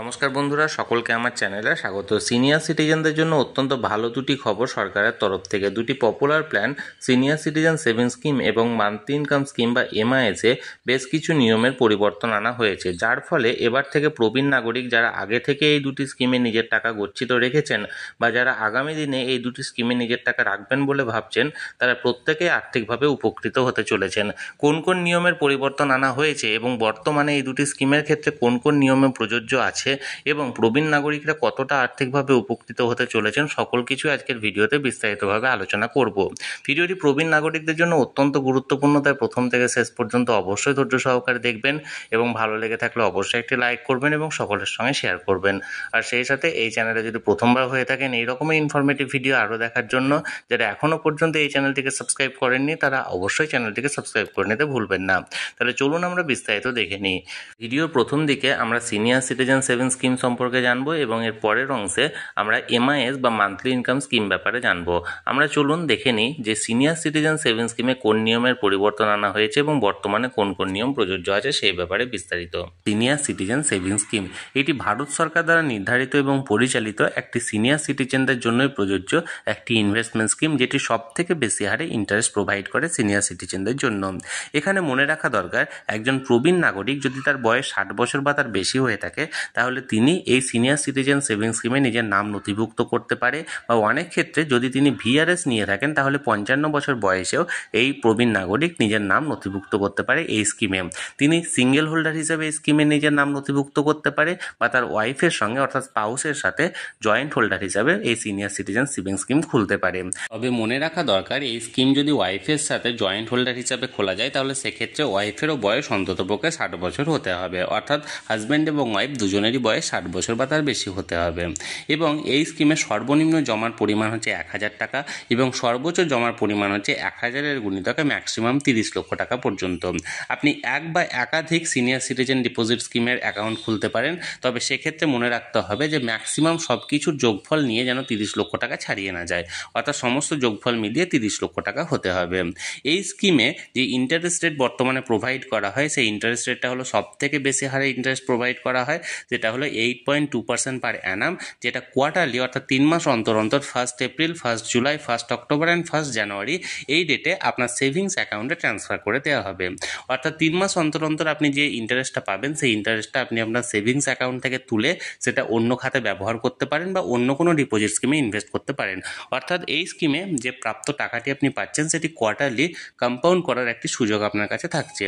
নমস্কার বন্ধুরা সকলকে আমার চ্যানেলে স্বাগত সিনিয়র সিটিজেনদের জন্য অত্যন্ত ভালো দুটি খবর সরকারের তরফ থেকে দুটি popular plan senior citizen saving scheme এবং মান্থলি ইনকাম স্কিম বা এমআইএসে বেশ কিছু নিয়মের পরিবর্তন আনা হয়েছে যার ফলে এবার থেকে প্রবীণ নাগরিক যারা আগে থেকে এই দুটি স্কিমে নিজের টাকা গচ্ছিত রেখেছেন বা যারা আগামী দিনে এই দুটি স্কিমে নিজের টাকা রাখবেন বলে ভাবছেন তারা প্রত্যেকেই আর্থিকভাবে উপকৃত হতে চলেছেন কোন কোন নিয়মের পরিবর্তন আনা হয়েছে এবং বর্তমানে এই দুটি স্কিমের ক্ষেত্রে কোন কোন নিয়মে প্রযোজ্য আছে হচ্ছে এবং প্রবীণ নাগরিকরা কতটা আর্থিকভাবে উপকৃত হতে চলেছেন সকল কিছু আজকের ভিডিওতে বিস্তারিতভাবে আলোচনা করব ভিডিওটি প্রবীণ নাগরিকদের জন্য অত্যন্ত গুরুত্বপূর্ণ তাই প্রথম থেকে শেষ পর্যন্ত অবশ্যই ধৈর্য সহকারে দেখবেন এবং ভালো লেগে থাকলে অবশ্যই একটি লাইক করবেন এবং সকলের সঙ্গে শেয়ার করবেন আর সেই সাথে এই চ্যানেলে যদি প্রথমবার হয়ে থাকেন এই রকমই ইনফরমেটিভ ভিডিও আরও দেখার জন্য যারা এখনও পর্যন্ত এই চ্যানেলটিকে সাবস্ক্রাইব করেননি তারা অবশ্যই চ্যানেলটিকে সাবস্ক্রাইব করে নিতে ভুলবেন না তাহলে চলুন আমরা বিস্তারিত দেখে নিই ভিডিওর প্রথম দিকে আমরা সিনিয়র সিটিজেন সেভিং স্কিম সম্পর্কে জানবো এবং এর পরের অংশে আমরা এমআইএস বা মান্থলি ইনকাম স্কিম ব্যাপারে জানবো আমরা চলুন দেখে নিই যে সিনিয়র সিটিজেন সেভিং স্কিমে কোন নিয়মের পরিবর্তন আনা হয়েছে এবং বর্তমানে কোন কোন নিয়ম প্রযোজ্য আছে সেই ব্যাপারে বিস্তারিত সিনিয়র সিটিজেন সেভিং স্কিম এটি ভারত সরকার দ্বারা নির্ধারিত এবং পরিচালিত একটি সিনিয়র সিটিজেনদের জন্যই প্রযোজ্য একটি ইনভেস্টমেন্ট স্কিম যেটি সব থেকে বেশি হারে ইন্টারেস্ট প্রোভাইড করে সিনিয়র সিটিজেনদের জন্য এখানে মনে রাখা দরকার একজন প্রবীণ নাগরিক যদি তার বয়স ষাট বছর বা তার বেশি হয়ে থাকে তাহলে তাহলে তিনি এই সিনিয়র সিটিজেন সেভিংস স্কিমে নিজের নাম নথিভুক্ত করতে পারে বা অনেক ক্ষেত্রে যদি তিনি ভিআরএস নিয়ে থাকেন তাহলে পঞ্চান্ন বছর বয়সেও এই প্রবীণ নাগরিক নিজের নাম নথিভুক্ত করতে পারে এই স্কিমে তিনি সিঙ্গেল হোল্ডার হিসেবে এই স্কিমে নিজের নাম নথিভুক্ত করতে পারে বা তার ওয়াইফের সঙ্গে অর্থাৎ স্পাউসের সাথে জয়েন্ট হোল্ডার হিসাবে এই সিনিয়র সিটিজেন সেভিংস স্কিম খুলতে পারে তবে মনে রাখা দরকার এই স্কিম যদি ওয়াইফের সাথে জয়েন্ট হোল্ডার হিসাবে খোলা যায় তাহলে সেক্ষেত্রে ওয়াইফেরও বয়স অন্ততপক্ষে ষাট বছর হতে হবে অর্থাৎ হাজব্যান্ড এবং ওয়াইফ দুজনের ব্যক্তির বয়স ষাট বছর বা তার বেশি হতে হবে এবং এই স্কিমে সর্বনিম্ন জমার পরিমাণ হচ্ছে এক হাজার টাকা এবং সর্বোচ্চ জমার পরিমাণ হচ্ছে এক হাজারের গুণিতকে ম্যাক্সিমাম তিরিশ লক্ষ টাকা পর্যন্ত আপনি এক বা একাধিক সিনিয়র সিটিজেন ডিপোজিট স্কিমের অ্যাকাউন্ট খুলতে পারেন তবে সেক্ষেত্রে মনে রাখতে হবে যে ম্যাক্সিমাম সব কিছুর যোগফল নিয়ে যেন তিরিশ লক্ষ টাকা ছাড়িয়ে না যায় অর্থাৎ সমস্ত যোগফল মিলিয়ে তিরিশ লক্ষ টাকা হতে হবে এই স্কিমে যে ইন্টারেস্ট রেট বর্তমানে প্রোভাইড করা হয় সেই ইন্টারেস্ট রেটটা হলো সব থেকে বেশি হারে ইন্টারেস্ট প্রোভাইড করা হয় যেটা হলো eight point two percent per annum যেটা কোয়ার্টারলি অর্থাৎ তিন মাস অন্তর অন্তর first April first July first October and first January এই ডেটে আপনার সেভিংস অ্যাকাউন্টে ট্রান্সফার করে দেওয়া হবে অর্থাৎ তিন মাস অন্তর অন্তর আপনি যে ইন্টারেস্টটা পাবেন সেই ইন্টারেস্টটা আপনি আপনার সেভিংস অ্যাকাউন্ট থেকে তুলে সেটা অন্য খাতে ব্যবহার করতে পারেন বা অন্য কোনো ডিপোজিট স্কিমে ইনভেস্ট করতে পারেন অর্থাৎ এই স্কিমে যে প্রাপ্ত টাকাটি আপনি পাচ্ছেন সেটি কোয়ার্টারলি কম্পাউন্ড করার একটি সুযোগ আপনার কাছে থাকছে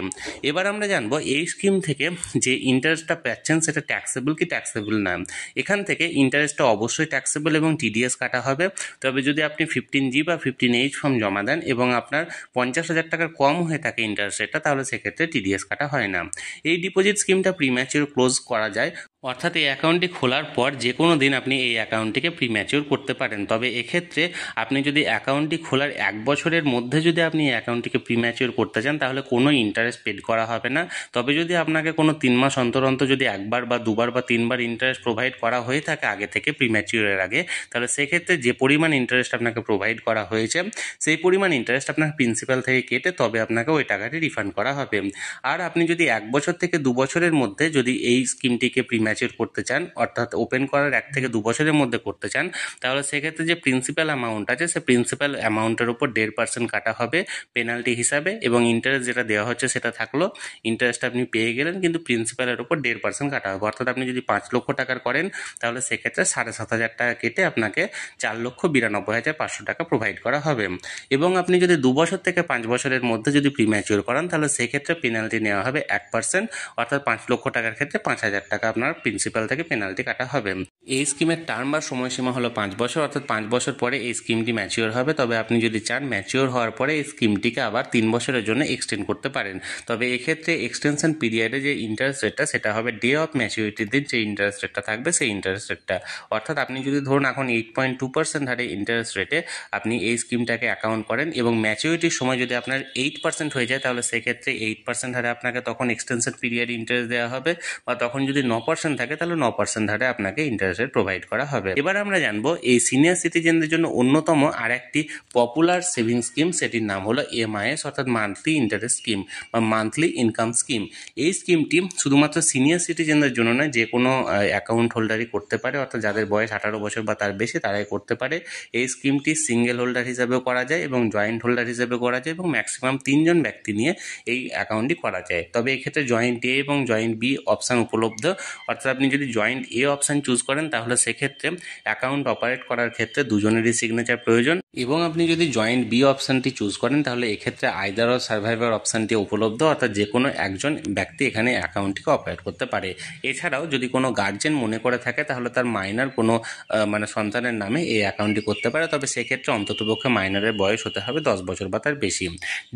এবার আমরা জানবো এই স্কিম থেকে যে ইন্টারেস্টটা পাচ্ছেন সেটা ট্যাক্সের ট্যাক্সেবল কি ট্যাক্সেবল না এখান থেকে ইন্টারেস্টটা অবশ্যই ট্যাক্সেবল এবং টিডিএস কাটা হবে তবে যদি আপনি ফিফটিন জি বা ফিফটিন এইচ ফর্ম জমা দেন এবং আপনার পঞ্চাশ হাজার টাকার কম হয়ে থাকে ইন্টারেস্ট রেটটা তাহলে সেক্ষেত্রে টিডিএস কাটা হয় না এই ডিপোজিট স্কিমটা প্রিম্যাচিওর ক্লোজ করা যায় অর্থাৎ এই অ্যাকাউন্টটি খোলার পর যে কোনো দিন আপনি এই অ্যাকাউন্টটিকে প্রিম্যাচিওর করতে পারেন তবে এক্ষেত্রে আপনি যদি অ্যাকাউন্টটি খোলার এক বছরের মধ্যে যদি আপনি এই অ্যাকাউন্টটিকে প্রিম্যাচিওর করতে চান তাহলে কোনো ইন্টারেস্ট পেড করা হবে না তবে যদি আপনাকে কোনো তিন মাস অন্তর অন্তর যদি একবার বা দুবার বা তিনবার ইন্টারেস্ট প্রোভাইড করা হয়ে থাকে আগে থেকে প্রিম্যাচিওরের আগে তাহলে সেক্ষেত্রে যে পরিমাণ ইন্টারেস্ট আপনাকে প্রোভাইড করা হয়েছে সেই পরিমাণ ইন্টারেস্ট আপনার প্রিন্সিপাল থেকে কেটে তবে আপনাকে ওই টাকাটি রিফান্ড করা হবে আর আপনি যদি এক বছর থেকে দু বছরের মধ্যে যদি এই স্কিমটিকে প্রিম্যা ম্যাচিউর করতে চান অর্থাৎ ওপেন করার এক থেকে দু বছরের মধ্যে করতে চান তাহলে সেক্ষেত্রে যে প্রিন্সিপাল অ্যামাউন্ট আছে সে প্রিন্সিপাল অ্যামাউন্টের উপর দেড় পার্সেন্ট কাটা হবে পেনাল্টি হিসাবে এবং ইন্টারেস্ট যেটা দেওয়া হচ্ছে সেটা থাকলো ইন্টারেস্ট আপনি পেয়ে গেলেন কিন্তু প্রিন্সিপালের উপর দেড় পার্সেন্ট কাটা হবে অর্থাৎ আপনি যদি পাঁচ লক্ষ টাকার করেন তাহলে সেক্ষেত্রে সাড়ে সাত হাজার টাকা কেটে আপনাকে চার লক্ষ বিরানব্বই হাজার পাঁচশো টাকা প্রোভাইড করা হবে এবং আপনি যদি দু বছর থেকে পাঁচ বছরের মধ্যে যদি প্রিম্যাচিওর করান তাহলে সেক্ষেত্রে পেনাল্টি নেওয়া হবে এক পার্সেন্ট অর্থাৎ পাঁচ লক্ষ টাকার ক্ষেত্রে পাঁচ হাজার টাকা আপনার প্রিন্সিপাল থেকে পেনাল্টি কাটা হবে এই স্কিমের টার্ম বা সময়সীমা হলো পাঁচ বছর অর্থাৎ পাঁচ বছর পরে এই স্কিমটি ম্যাচিওর হবে তবে আপনি যদি চান ম্যাচিওর হওয়ার পরে এই স্কিমটিকে আবার তিন বছরের জন্য এক্সটেন্ড করতে পারেন তবে এক্ষেত্রে এক্সটেনশন পিরিয়ডে যে ইন্টারেস্ট রেটটা সেটা হবে ডে অফ ম্যাচিউরিটির দিন যে ইন্টারেস্ট রেটটা থাকবে সেই ইন্টারেস্ট রেটটা অর্থাৎ আপনি যদি ধরুন এখন এইট পয়েন্ট টু পার্সেন্ট হারে ইন্টারেস্ট রেটে আপনি এই স্কিমটাকে অ্যাকাউন্ট করেন এবং ম্যাচিউরিটির সময় যদি আপনার এইট পার্সেন্ট হয়ে যায় তাহলে সেক্ষেত্রে এইট পার্সেন্ট হারে আপনাকে তখন এক্সটেনশন পিরিয়ড ইন্টারেস্ট দেওয়া হবে বা তখন যদি ন পার্সেন্ট পার্সেন্ট থাকে তাহলে ন পার্সেন্ট হারে আপনাকে ইন্টারেস্ট রেট প্রোভাইড করা হবে এবার আমরা জানবো এই সিনিয়র সিটিজেনদের জন্য অন্যতম আর একটি পপুলার সেভিংস স্কিম সেটির নাম হলো এমআইএস অর্থাৎ মান্থলি ইন্টারেস্ট স্কিম বা মান্থলি ইনকাম স্কিম এই স্কিমটি শুধুমাত্র সিনিয়র সিটিজেনদের জন্য নয় যে কোনো অ্যাকাউন্ট হোল্ডারই করতে পারে অর্থাৎ যাদের বয়স আঠারো বছর বা তার বেশি তারাই করতে পারে এই স্কিমটি সিঙ্গেল হোল্ডার হিসাবেও করা যায় এবং জয়েন্ট হোল্ডার হিসাবে করা যায় এবং ম্যাক্সিমাম তিনজন ব্যক্তি নিয়ে এই অ্যাকাউন্টটি করা যায় তবে এক্ষেত্রে জয়েন্ট এ এবং জয়েন্ট বি অপশান উপলব্ধ অর্থাৎ অর্থাৎ আচ্ছা, আপনি যদি জয়েন্ট এ অপশান চুজ করেন তাহলে সেক্ষেত্রে অ্যাকাউন্ট অপারেট করার ক্ষেত্রে দুজনেরই সিগনেচার প্রয়োজন এবং আপনি যদি জয়েন্ট বি অপশানটি চুজ করেন তাহলে এক্ষেত্রে আইদার অফ সার্ভাইভার অপশানটি উপলব্ধ অর্থাৎ যে কোনো একজন ব্যক্তি এখানে অ্যাকাউন্টটিকে অপারেট করতে পারে এছাড়াও যদি কোনো গার্জেন মনে করে থাকে তাহলে তার মাইনার কোনো মানে সন্তানের নামে এই অ্যাকাউন্টটি করতে পারে তবে সেক্ষেত্রে অন্ততপক্ষে মাইনারের বয়স হতে হবে দশ বছর বা তার বেশি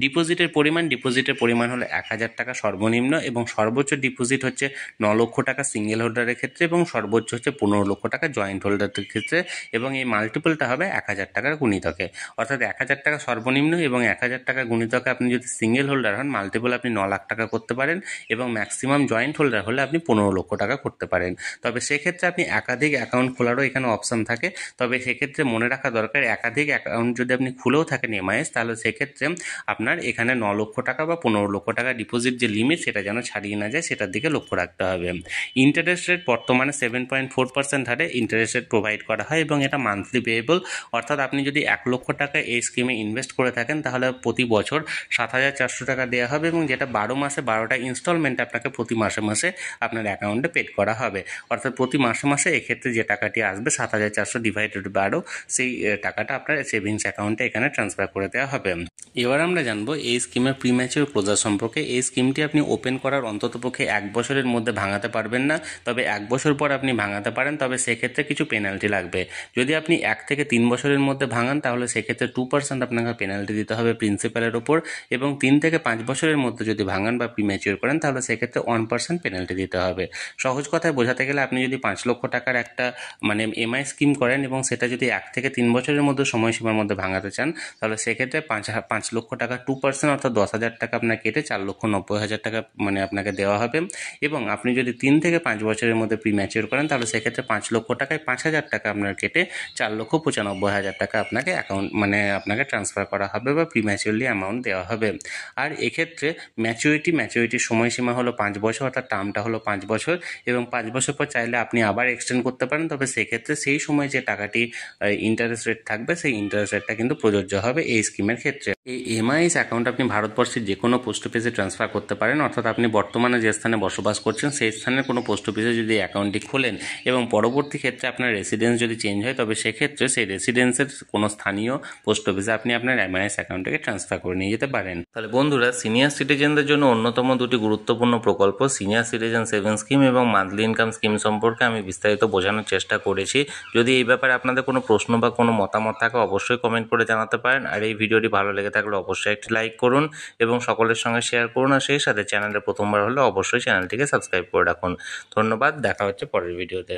ডিপোজিটের পরিমাণ ডিপোজিটের পরিমাণ হলো এক হাজার টাকা সর্বনিম্ন এবং সর্বোচ্চ ডিপোজিট হচ্ছে ন লক্ষ টাকা সিঙ্গেল সিঙ্গেল হোল্ডারের ক্ষেত্রে এবং সর্বোচ্চ হচ্ছে পনেরো লক্ষ টাকা জয়েন্ট হোল্ডারের ক্ষেত্রে এবং এই মাল্টিপলটা হবে এক হাজার টাকার গুণিতকে অর্থাৎ এক হাজার টাকা সর্বনিম্ন এবং এক হাজার টাকা গুণিতকে আপনি যদি সিঙ্গেল হোল্ডার হন মাল্টিপল আপনি ন লাখ টাকা করতে পারেন এবং ম্যাক্সিমাম জয়েন্ট হোল্ডার হলে আপনি পনেরো লক্ষ টাকা করতে পারেন তবে সেক্ষেত্রে আপনি একাধিক অ্যাকাউন্ট খোলারও এখানে অপশান থাকে তবে সেক্ষেত্রে মনে রাখা দরকার একাধিক অ্যাকাউন্ট যদি আপনি খুলেও থাকেন এমআইএস তাহলে সেক্ষেত্রে আপনার এখানে ন লক্ষ টাকা বা পনেরো লক্ষ টাকা ডিপোজিট যে লিমিট সেটা যেন ছাড়িয়ে না যায় সেটার দিকে লক্ষ্য রাখতে হবে ইন্টার ইন্টারেস্ট রেট বর্তমানে সেভেন পয়েন্ট ফোর পার্সেন্ট হারে ইন্টারেস্ট রেট প্রোভাইড করা হয় এবং এটা মান্থলি পেয়েবল অর্থাৎ আপনি যদি এক লক্ষ টাকা এই স্কিমে ইনভেস্ট করে থাকেন তাহলে প্রতি বছর সাত হাজার চারশো টাকা দেওয়া হবে এবং যেটা বারো মাসে বারোটা ইনস্টলমেন্ট আপনাকে প্রতি মাসে মাসে আপনার অ্যাকাউন্টে পেড করা হবে অর্থাৎ প্রতি মাসে মাসে এক্ষেত্রে যে টাকাটি আসবে সাত হাজার চারশো ডিভাইডেড বারো সেই টাকাটা আপনার সেভিংস অ্যাকাউন্টে এখানে ট্রান্সফার করে দেওয়া হবে এবার আমরা জানবো এই স্কিমের প্রিম্যাচিওর ক্লোজার সম্পর্কে এই স্কিমটি আপনি ওপেন করার অন্ততপক্ষে এক বছরের মধ্যে ভাঙাতে পারবেন না তবে এক বছর পর আপনি ভাঙাতে পারেন তবে সেক্ষেত্রে কিছু পেনাল্টি লাগবে যদি আপনি এক থেকে তিন বছরের মধ্যে ভাঙান তাহলে সেক্ষেত্রে টু পার্সেন্ট আপনাকে পেনাল্টি দিতে হবে প্রিন্সিপালের ওপর এবং তিন থেকে পাঁচ বছরের মধ্যে যদি ভাঙান বা প্রিম্যাচিওর করেন তাহলে সেক্ষেত্রে ওয়ান পার্সেন্ট পেনাল্টি দিতে হবে সহজ কথায় বোঝাতে গেলে আপনি যদি পাঁচ লক্ষ টাকার একটা মানে এমআই স্কিম করেন এবং সেটা যদি এক থেকে তিন বছরের মধ্যে সময়সীমার মধ্যে ভাঙাতে চান তাহলে সেক্ষেত্রে পাঁচ পাঁচ লক্ষ টাকা টু পার্সেন্ট অর্থাৎ দশ হাজার টাকা আপনার কেটে চার লক্ষ নব্বই হাজার টাকা মানে আপনাকে দেওয়া হবে এবং আপনি যদি তিন থেকে পাঁচ পাঁচ বছরের মধ্যে প্রি ম্যাচিওর করেন তাহলে সেক্ষেত্রে পাঁচ লক্ষ টাকায় পাঁচ হাজার টাকা আপনার কেটে চার লক্ষ পঁচানব্বই হাজার টাকা আপনাকে অ্যাকাউন্ট মানে আপনাকে ট্রান্সফার করা হবে বা প্রি ম্যাচিওরলি অ্যামাউন্ট দেওয়া হবে আর এক্ষেত্রে ম্যাচুরিটি ম্যাচুরিটির সময়সীমা হলো পাঁচ বছর অর্থাৎ টার্মটা হলো পাঁচ বছর এবং পাঁচ বছর পর চাইলে আপনি আবার এক্সটেন্ড করতে পারেন তবে সেক্ষেত্রে সেই সময় যে টাকাটি ইন্টারেস্ট রেট থাকবে সেই ইন্টারেস্ট রেটটা কিন্তু প্রযোজ্য হবে এই স্কিমের ক্ষেত্রে এই এমআইএস অ্যাকাউন্ট আপনি ভারতবর্ষের যে কোনো পোস্ট অফিসে ট্রান্সফার করতে পারেন অর্থাৎ আপনি বর্তমানে যে স্থানে বসবাস করছেন সেই স্থানের কোনো পোস্ট পোস্ট অফিসে যদি অ্যাকাউন্টটি খোলেন এবং পরবর্তী ক্ষেত্রে আপনার রেসিডেন্স যদি চেঞ্জ হয় তবে সেক্ষেত্রে সেই রেসিডেন্সের কোনো স্থানীয় পোস্ট অফিসে আপনি আপনার এমআইএস অ্যাকাউন্টটাকে ট্রান্সফার করে নিয়ে যেতে পারেন তাহলে বন্ধুরা সিনিয়র সিটিজেনদের জন্য অন্যতম দুটি গুরুত্বপূর্ণ প্রকল্প সিনিয়র সিটিজেন সেভিংস স্কিম এবং মান্থলি ইনকাম স্কিম সম্পর্কে আমি বিস্তারিত বোঝানোর চেষ্টা করেছি যদি এই ব্যাপারে আপনাদের কোনো প্রশ্ন বা কোনো মতামত থাকে অবশ্যই কমেন্ট করে জানাতে পারেন আর এই ভিডিওটি ভালো লেগে থাকলে অবশ্যই একটি লাইক করুন এবং সকলের সঙ্গে শেয়ার করুন আর সেই সাথে চ্যানেলে প্রথমবার হলে অবশ্যই চ্যানেলটিকে সাবস্ক্রাইব করে রাখুন ধন্যবাদ দেখা হচ্ছে পরের ভিডিওতে